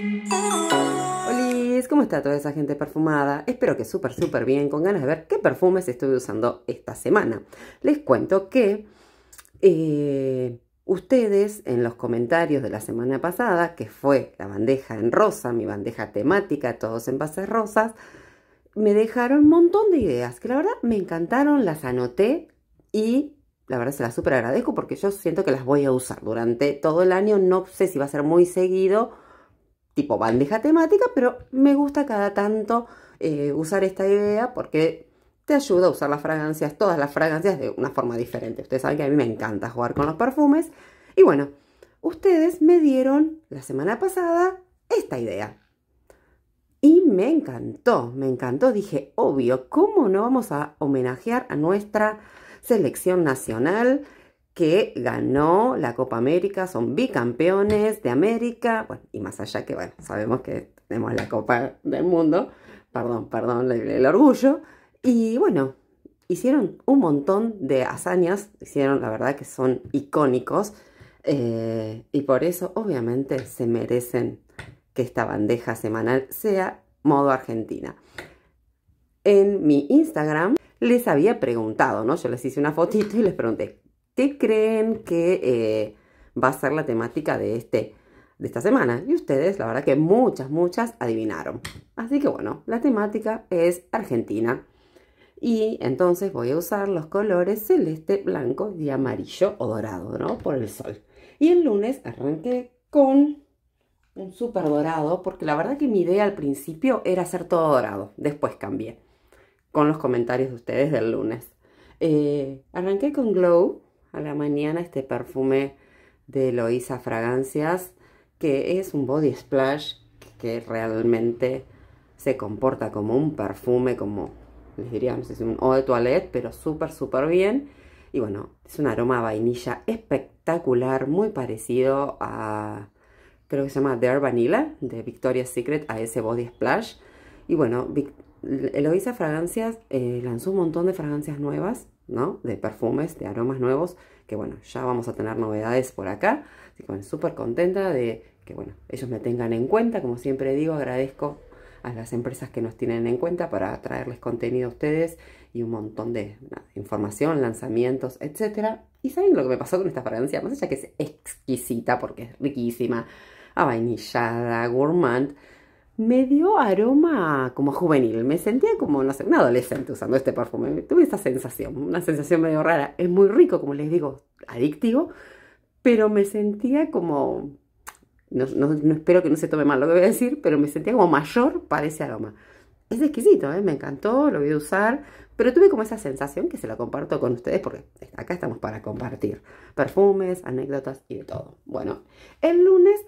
¡Hola! ¿cómo está toda esa gente perfumada? Espero que súper, súper bien, con ganas de ver qué perfumes estuve usando esta semana. Les cuento que eh, ustedes en los comentarios de la semana pasada, que fue la bandeja en rosa, mi bandeja temática, todos en bases rosas, me dejaron un montón de ideas que la verdad me encantaron, las anoté y la verdad se las súper agradezco porque yo siento que las voy a usar durante todo el año. No sé si va a ser muy seguido tipo bandeja temática, pero me gusta cada tanto eh, usar esta idea porque te ayuda a usar las fragancias, todas las fragancias de una forma diferente. Ustedes saben que a mí me encanta jugar con los perfumes. Y bueno, ustedes me dieron la semana pasada esta idea. Y me encantó, me encantó. Dije, obvio, ¿cómo no vamos a homenajear a nuestra selección nacional? que ganó la Copa América, son bicampeones de América, y más allá que, bueno, sabemos que tenemos la Copa del Mundo, perdón, perdón, el, orgullo, y bueno, hicieron un montón de hazañas, hicieron, la verdad que son icónicos, eh, y por eso obviamente se merecen que esta bandeja semanal sea modo argentina. En mi Instagram les había preguntado, ¿no? Yo les hice una fotito y les pregunté, creen que eh, va a ser la temática de, este, de esta semana. Y ustedes, la verdad que muchas, muchas adivinaron. Así que bueno, la temática es Argentina. Y entonces voy a usar los colores celeste, blanco y amarillo o dorado, ¿no? Por el sol. Y el lunes arranqué con un súper dorado, porque la verdad que mi idea al principio era hacer todo dorado. Después cambié con los comentarios de ustedes del lunes. Eh, arranqué con Glow, a la mañana este perfume de Eloisa Fragancias, que es un body splash que realmente se comporta como un perfume, como les diríamos un eau de toilette, pero súper, súper bien. Y bueno, es un aroma vainilla espectacular, muy parecido a, creo que se llama Dare Vanilla, de Victoria's Secret, a ese body splash. Y bueno, Eloisa Fragancias eh, lanzó un montón de fragancias nuevas, ¿no? De perfumes, de aromas nuevos, que bueno, ya vamos a tener novedades por acá. Así que súper contenta de que bueno, ellos me tengan en cuenta. Como siempre digo, agradezco a las empresas que nos tienen en cuenta para traerles contenido a ustedes y un montón de información, lanzamientos, etc. Y saben lo que me pasó con esta fragancia, más allá que es exquisita porque es riquísima, avainillada, gourmand me dio aroma como juvenil. Me sentía como, no sé, una adolescente usando este perfume. Tuve esa sensación, una sensación medio rara. Es muy rico, como les digo, adictivo, pero me sentía como, no, espero que no se tome mal lo que voy a decir, pero me sentía como mayor para ese aroma. Es exquisito, ¿eh? me encantó, lo voy a usar, pero tuve como esa sensación que se la comparto con ustedes porque acá estamos para compartir perfumes, anécdotas y de todo. Bueno, el lunes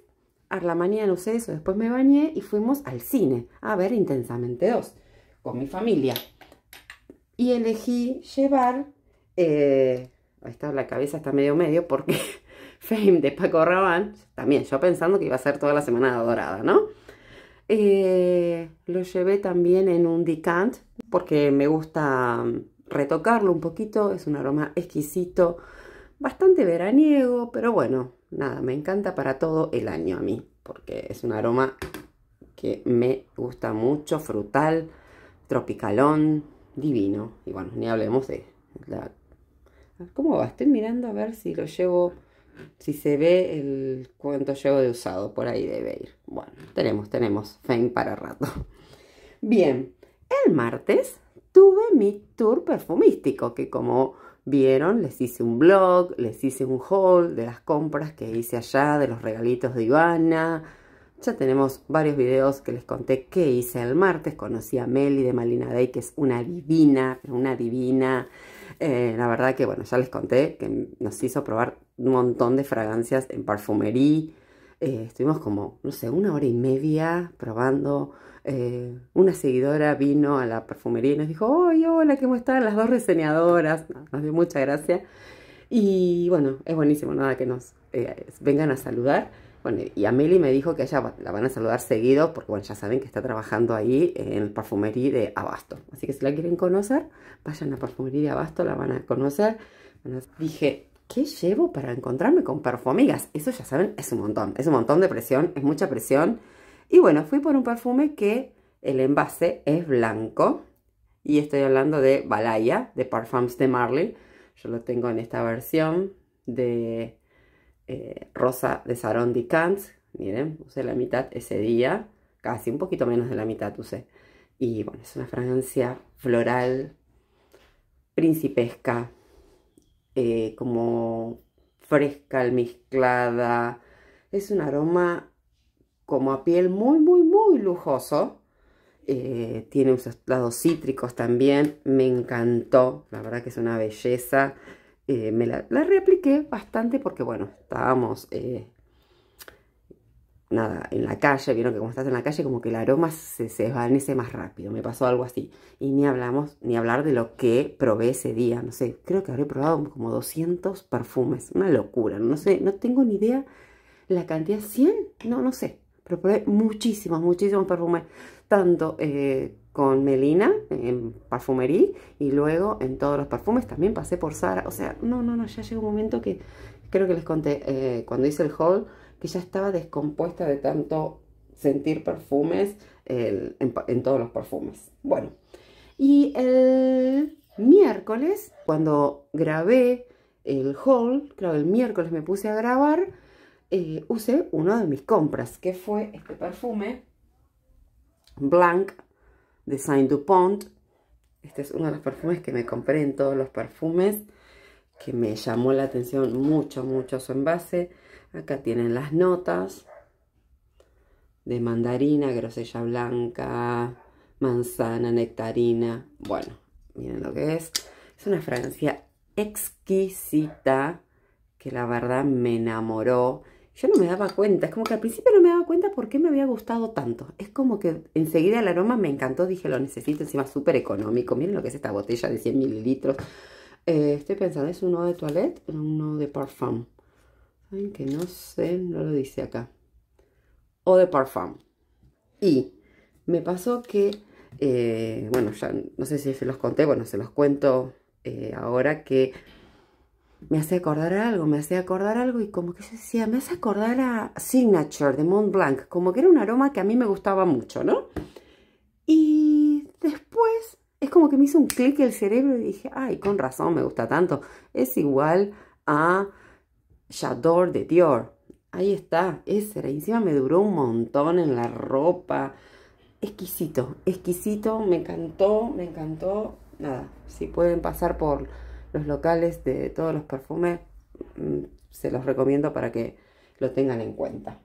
mañana no usé eso, después me bañé y fuimos al cine a ver Intensamente dos, con mi familia. Y elegí llevar, eh, ahí está la cabeza está medio medio porque Fame de Paco Rabanne, también yo pensando que iba a ser toda la semana dorada, ¿no? Eh, lo llevé también en un decant porque me gusta mm, retocarlo un poquito, es un aroma exquisito, bastante veraniego, pero bueno, nada, me encanta para todo el año a mí, porque es un aroma que me gusta mucho, frutal, tropicalón, divino. Y bueno, ni hablemos de la... ¿Cómo va? Estoy mirando a ver si lo llevo, si se ve el cuánto llevo de usado, por ahí debe ir. Bueno, tenemos, tenemos feng para rato. Bien, el martes tuve mi tour perfumístico, que como vieron, les hice un blog, les hice un haul de las compras que hice allá, de los regalitos de Ivana. Ya tenemos varios videos que les conté qué hice el martes. Conocí a Meli de Malina Day, que es una divina, una divina. Eh, la verdad que, bueno, ya les conté que nos hizo probar un montón de fragancias en perfumería. Eh, estuvimos como, no sé, una hora y media probando eh, una seguidora vino a la perfumería y nos dijo, ¡Ay, hola, cómo están las dos reseñadoras! Nos dio mucha gracia. Y bueno, es buenísimo, nada, que nos eh, vengan a saludar. Bueno, y Amelie me dijo que ella la van a saludar seguido, porque bueno, ya saben que está trabajando ahí en el perfumería de Abasto. Así que si la quieren conocer, vayan a perfumería de Abasto, la van a conocer. dije, ¿qué llevo para encontrarme con perfumigas? Eso ya saben, es un montón, es un montón de presión, es mucha presión. Y bueno, fui por un perfume que el envase es blanco. Y estoy hablando de Balaya, de Parfums de Marly Yo lo tengo en esta versión de eh, rosa de saron de Cans. Miren, usé la mitad ese día. Casi, un poquito menos de la mitad usé. Y bueno, es una fragancia floral, principesca, eh, como fresca, almizclada. Es un aroma como a piel muy, muy, muy lujoso. Eh, tiene unos lados cítricos también, me encantó, la verdad que es una belleza. Eh, me la, reapliqué bastante porque, bueno, estábamos, eh, nada, en la calle, vieron que como estás en la calle, como que el aroma se, se desvanece más rápido, me pasó algo así. Y ni hablamos, ni hablar de lo que probé ese día, no sé, creo que habré probado como 200 perfumes, una locura, no sé, no tengo ni idea la cantidad, 100, no, no sé, pero probé muchísimos, muchísimos perfumes. Tanto eh, con Melina en perfumería y luego en todos los perfumes también pasé por Sara. O sea, no, no, no, ya llegó un momento que creo que les conté eh, cuando hice el haul que ya estaba descompuesta de tanto sentir perfumes en, en todos los perfumes. Bueno, y el miércoles, cuando grabé el haul, claro, el miércoles me puse a grabar eh, usé uno de mis compras, que fue este perfume Blanc de Saint Dupont. Este es uno de los perfumes que me compré en todos los perfumes, que me llamó la atención mucho, mucho su envase. Acá tienen las notas de mandarina, grosella blanca, manzana, nectarina. Bueno, miren lo que es. Es una fragancia exquisita que la verdad me enamoró yo no me daba cuenta, es como que al principio no me daba cuenta por qué me había gustado tanto. Es como que enseguida el aroma me encantó, dije lo necesito, encima súper económico. Miren lo que es esta botella de 100 mililitros. Eh, estoy pensando, ¿es uno de toilette o uno de parfum? Saben que no sé, no lo dice acá. O de parfum. Y me pasó que, eh, bueno, ya no sé si se los conté, bueno, se los cuento eh, ahora que me hace acordar algo, me hace acordar algo y como que se decía, me hace acordar a Signature de Mont Blanc, como que era un aroma que a mí me gustaba mucho, ¿no? Y después es como que me hizo un clic el cerebro y dije, ay, con razón me gusta tanto, es igual a J'adore de Dior. Ahí está, ese era. Encima me duró un montón en la ropa. Exquisito, exquisito, me encantó, me encantó. Nada, si pueden pasar por los locales de todos los perfumes, mm, se los recomiendo para que lo tengan en cuenta.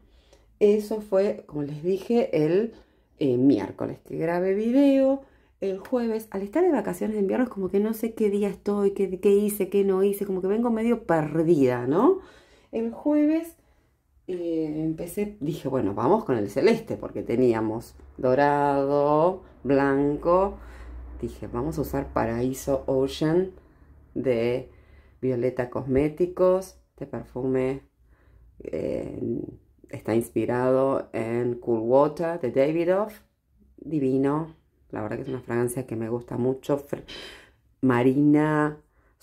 Eso fue, como les dije, el eh, miércoles que grabé video. El jueves, al estar de vacaciones de invierno, es como que no sé qué día estoy, qué, hice, qué no hice, como que vengo medio perdida, ¿no? El jueves eh, empecé, dije, bueno, vamos con el celeste, porque teníamos dorado, blanco. Dije, vamos a usar paraíso ocean de Violeta Cosméticos. Este perfume eh, está inspirado en Cool Water de Davidoff. Divino. La verdad que es una fragancia que me gusta mucho. Marina.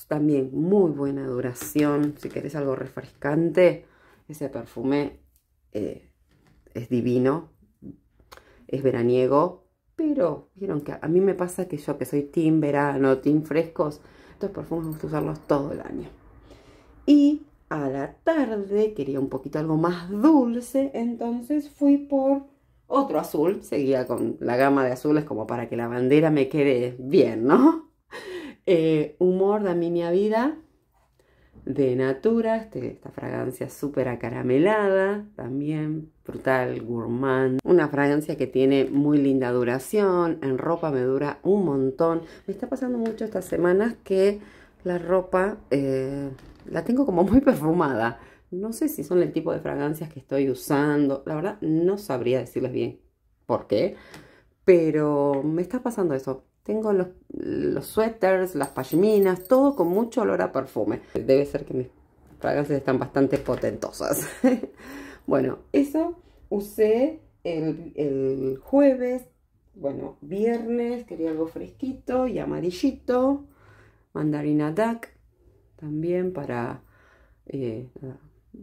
También muy buena duración. Si querés algo refrescante, ese perfume eh, es divino. Es veraniego. Pero vieron que a mí me pasa que yo que soy team verano, team frescos, por perfumes me usarlos todo el año. Y a la tarde quería un poquito algo más dulce, entonces fui por otro azul. Seguía con la gama de azules como para que la bandera me quede bien, ¿no? Eh, humor de mi Vida de Natura, este, esta fragancia súper acaramelada, también frutal, gourmand. Una fragancia que tiene muy linda duración, en ropa me dura un montón. Me está pasando mucho estas semanas que la ropa eh, la tengo como muy perfumada. No sé si son el tipo de fragancias que estoy usando. La verdad, no sabría decirles bien por qué. Pero me está pasando eso. Tengo los, los suéteres, las pashminas, todo con mucho olor a perfume. Debe ser que mis fragancias están bastante potentosas. bueno, eso usé el, jueves, bueno, viernes, quería algo fresquito y amarillito. Mandarina duck, también para eh,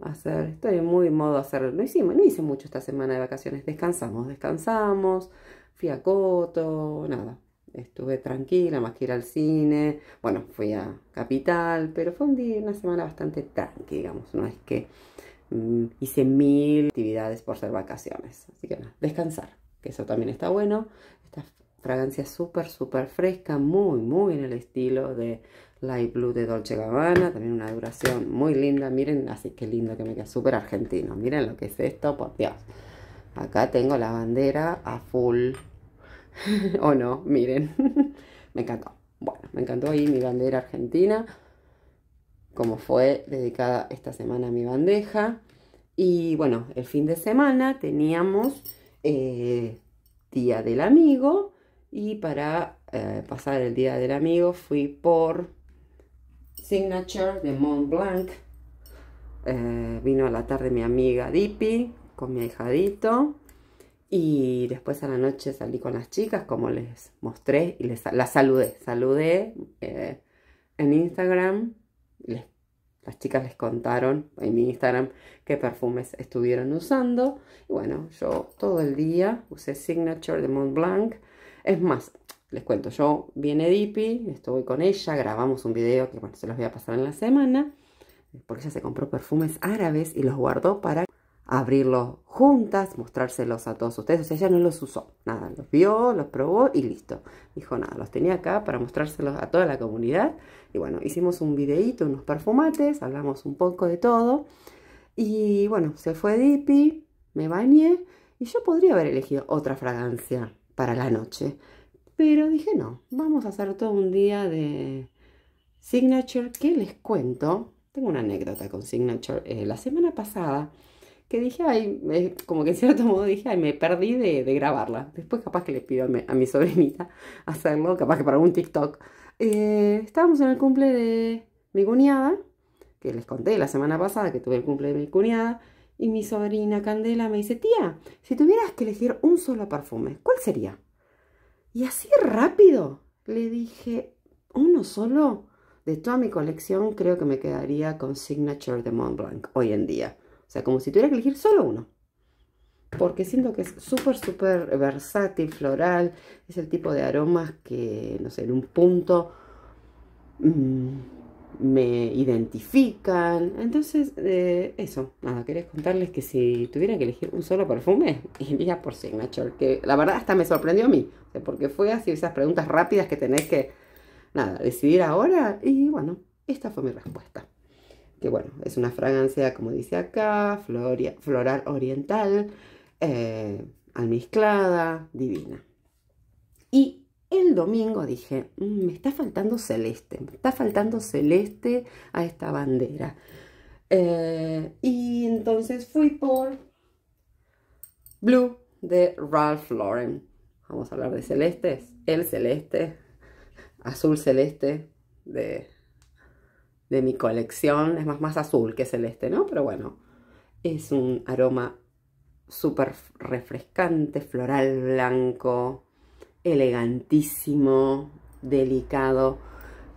hacer, estoy muy en modo hacer, no hicimos, no hice mucho esta semana de vacaciones, descansamos, descansamos, fui a Coto, nada, estuve tranquila, más que ir al cine, bueno, fui a Capital, pero fue un día, una semana bastante tranquila digamos, no es que mm, hice mil actividades por ser vacaciones, así que nada, descansar, que eso también está bueno, esta fragancia súper, súper fresca, muy, muy en el estilo de Light Blue de Dolce Gabbana, también una duración muy linda, miren, así que lindo que me queda, súper argentino, miren lo que es esto, por Dios. Acá tengo la bandera a full o no, miren. me encantó. Bueno, me encantó ahí mi bandera argentina. Como fue dedicada esta semana a mi bandeja. Y bueno, el fin de semana teníamos eh, Día del Amigo. Y para eh, pasar el Día del Amigo fui por Signature de Mont Blanc. Eh, vino a la tarde mi amiga Dipi con mi ahijadito y después a la noche salí con las chicas, como les mostré, y les, las saludé. Saludé eh, en Instagram. las chicas les contaron en mi Instagram qué perfumes estuvieron usando. Y bueno, yo todo el día usé Signature de Mont Blanc. Es más, les cuento, yo viene Dippy estuve con ella, grabamos un video que bueno, se los voy a pasar en la semana, porque ella se compró perfumes árabes y los guardó para abrirlos juntas, mostrárselos a todos ustedes. O sea, ella no los usó, nada, los vio, los probó y listo. Dijo, nada, los tenía acá para mostrárselos a toda la comunidad. Y bueno, hicimos un videíto, unos perfumates, hablamos un poco de todo. Y bueno, se fue Dippy, me bañé y yo podría haber elegido otra fragancia para la noche. Pero dije, no, vamos a hacer todo un día de Signature ¿Qué les cuento. Tengo una anécdota con Signature. Eh, la semana pasada que dije, ay, como que en cierto modo dije, ay, me perdí de, grabarla. Después capaz que le pido a mi, sobrinita hacerlo, capaz que para un TikTok. Eh, estábamos en el cumple de mi cuñada, que les conté la semana pasada que tuve el cumple de mi cuñada, y mi sobrina Candela me dice, tía, si tuvieras que elegir un solo perfume, ¿cuál sería? Y así rápido le dije, uno solo. De toda mi colección creo que me quedaría con Signature de Montblanc hoy en día. O sea, como si tuviera que elegir solo uno. Porque siento que es súper, súper versátil, floral. Es el tipo de aromas que, no sé, en un punto mm, me identifican. Entonces, eh, eso. Nada, quería contarles que si tuviera que elegir un solo perfume, iría por Signature. Que la verdad hasta me sorprendió a mí. Porque fue así esas preguntas rápidas que tenés que, nada, decidir ahora. Y bueno, esta fue mi respuesta que bueno, es una fragancia, como dice acá, floral oriental, eh, almizclada, divina. Y el domingo dije, mm, me está faltando celeste, me está faltando celeste a esta bandera. Eh, y entonces fui por Blue de Ralph Lauren. Vamos a hablar de celestes. El celeste, azul celeste de de mi colección. Es más, más azul que celeste, ¿no? Pero bueno, es un aroma súper refrescante, floral blanco, elegantísimo, delicado.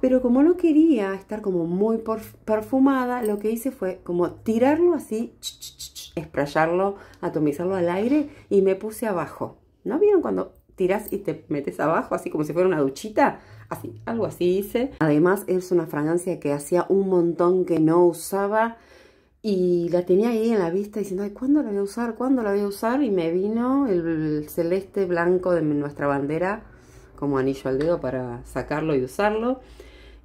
Pero como no quería estar como muy perfumada, lo que hice fue como tirarlo así, sprayarlo, atomizarlo al aire y me puse abajo. ¿No vieron cuando tiras y te metes abajo, así como si fuera una duchita. Así, algo así hice. Además es una fragancia que hacía un montón que no usaba y la tenía ahí en la vista diciendo, ay, ¿cuándo la voy a usar? ¿Cuándo la voy a usar? Y me vino el, el celeste blanco de nuestra bandera como anillo al dedo para sacarlo y usarlo.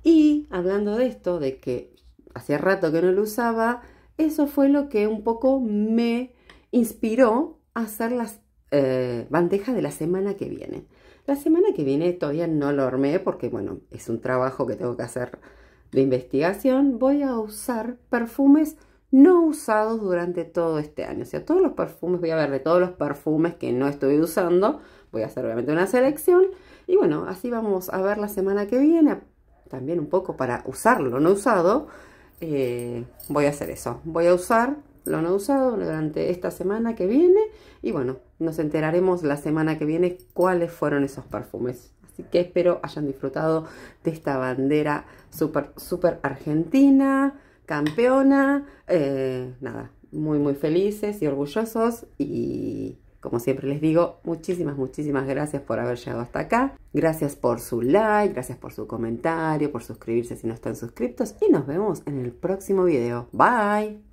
Y hablando de esto, de que hacía rato que no lo usaba, eso fue lo que un poco me inspiró a hacer las eh, bandeja de la semana que viene. La semana que viene todavía no lo armé porque, bueno, es un trabajo que tengo que hacer de investigación. Voy a usar perfumes no usados durante todo este año. O sea, todos los perfumes, voy a ver de todos los perfumes que no estoy usando, voy a hacer obviamente una selección. Y bueno, así vamos a ver la semana que viene, también un poco para usarlo no usado. Eh, voy a hacer eso. Voy a usar lo han usado durante esta semana que viene. Y bueno, nos enteraremos la semana que viene cuáles fueron esos perfumes. Así que espero hayan disfrutado de esta bandera súper, súper argentina, campeona. Eh, nada, muy, muy felices y orgullosos. Y como siempre les digo, muchísimas, muchísimas gracias por haber llegado hasta acá. Gracias por su like, gracias por su comentario, por suscribirse si no están suscritos. Y nos vemos en el próximo video. Bye.